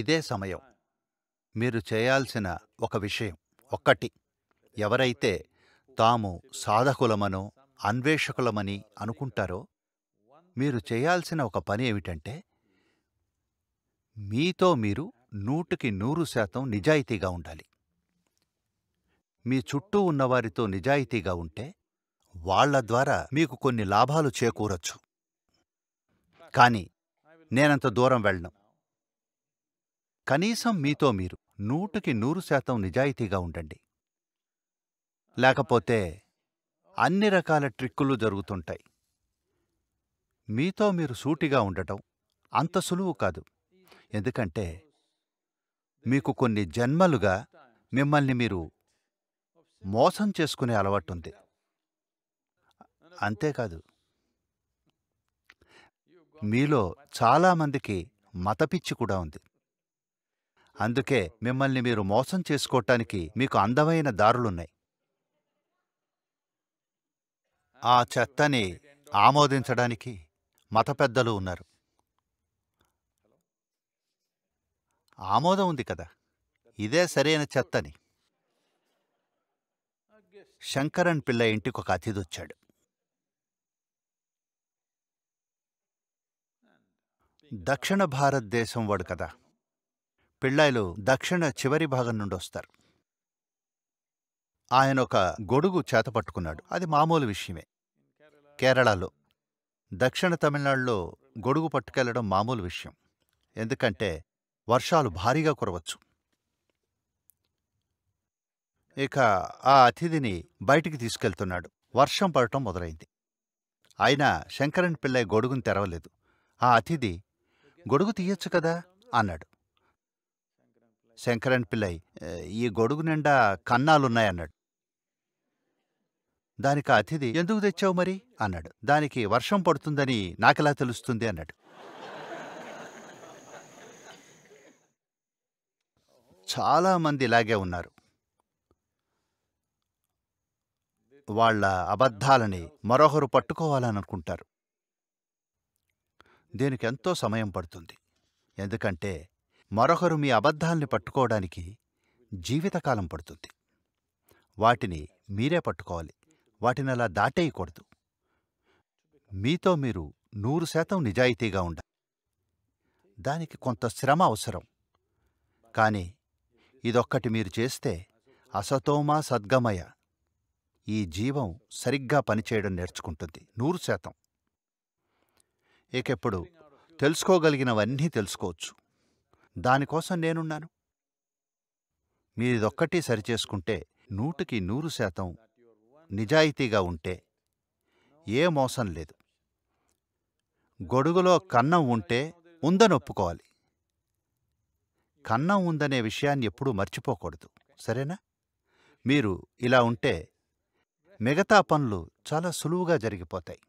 ఇదే సమయం మీరు చేయాల్సిన ఒక విషయం ఒక్కటి ఎవరైతే తాము సాధకులమనో అన్వేషకులమని అనుకుంటారో మీరు చేయాల్సిన ఒక పని ఏమిటంటే మీతో మీరు నూటికి నూరు శాతం నిజాయితీగా ఉండాలి మీ చుట్టూ ఉన్నవారితో నిజాయితీగా ఉంటే వాళ్ల ద్వారా మీకు కొన్ని లాభాలు చేకూరొచ్చు కానీ నేనంత దూరం వెళ్ళను కనీసం మీతో మీరు నూటికి నూరు శాతం నిజాయితీగా ఉండండి లేకపోతే అన్ని రకాల ట్రిక్కులు జరుగుతుంటాయి మీతో మీరు సూటిగా ఉండటం అంత సులువు కాదు ఎందుకంటే మీకు కొన్ని జన్మలుగా మిమ్మల్ని మీరు మోసం చేసుకునే అలవాటుంది అంతేకాదు మీలో చాలామందికి మతపిచ్చి కూడా ఉంది అందుకే మిమ్మల్ని మీరు మోసం చేసుకోటానికి మీకు అందమైన దారులున్నాయి ఆ చెత్తని ఆమోదించడానికి మత పెద్దలు ఉన్నారు ఆమోదం ఉంది కదా ఇదే సరైన చెత్తని శంకరన్ పిల్ల ఇంటికి ఒక అతిథి వచ్చాడు దక్షిణ భారతదేశం వాడు కదా పిళ్ళాయిలు దక్షిణ చివరి భాగం నుండి వస్తారు ఆయన ఒక గొడుగు చేత పట్టుకున్నాడు అది మామూలు విషయమే కేరళలో దక్షిణ తమిళనాడులో గొడుగు పట్టుకెళ్లడం మామూలు విషయం ఎందుకంటే వర్షాలు భారీగా కురవచ్చు ఇక ఆ అతిథిని బయటికి తీసుకెళ్తున్నాడు వర్షం పడటం మొదలైంది అయినా శంకరన్ పిల్లయ్య గొడుగును తెరవలేదు ఆ అతిథి గొడుగు తీయొచ్చు కదా అన్నాడు శంకరన్ పిల్లై ఈ గొడుగు నిండా కన్నాలున్నాయన్నాడు దానికి అతిథి ఎందుకు తెచ్చావు మరి అన్నాడు దానికి వర్షం పడుతుందని నాకెలా తెలుస్తుంది అన్నాడు చాలామంది ఇలాగే ఉన్నారు వాళ్ళ అబద్ధాలని మరొకరు పట్టుకోవాలనుకుంటారు దీనికి ఎంతో సమయం పడుతుంది ఎందుకంటే మరొకరు మీ అబద్ధాల్ని పట్టుకోవడానికి జీవితకాలం పడుతుంది వాటిని మీరే పట్టుకోవాలి వాటిని అలా దాటేయకూడదు మీతో మీరు నూరు శాతం నిజాయితీగా ఉండాలి దానికి కొంత శ్రమ అవసరం కానీ ఇదొక్కటి మీరు చేస్తే అసతోమా సద్గమయ ఈ జీవం సరిగ్గా పనిచేయడం నేర్చుకుంటుంది నూరు శాతం ఇకెప్పుడు తెలుసుకోగలిగినవన్నీ తెలుసుకోవచ్చు దానికోసం నేనున్నాను మీరిదొక్కటి సరిచేసుకుంటే నూటికి నూరు శాతం నిజాయితీగా ఉంటే ఏ మోసం లేదు గొడుగులో కన్నం ఉంటే ఉందని ఒప్పుకోవాలి కన్నం ఉందనే విషయాన్ని ఎప్పుడూ మర్చిపోకూడదు సరేనా మీరు ఇలా ఉంటే మిగతా పనులు చాలా సులువుగా జరిగిపోతాయి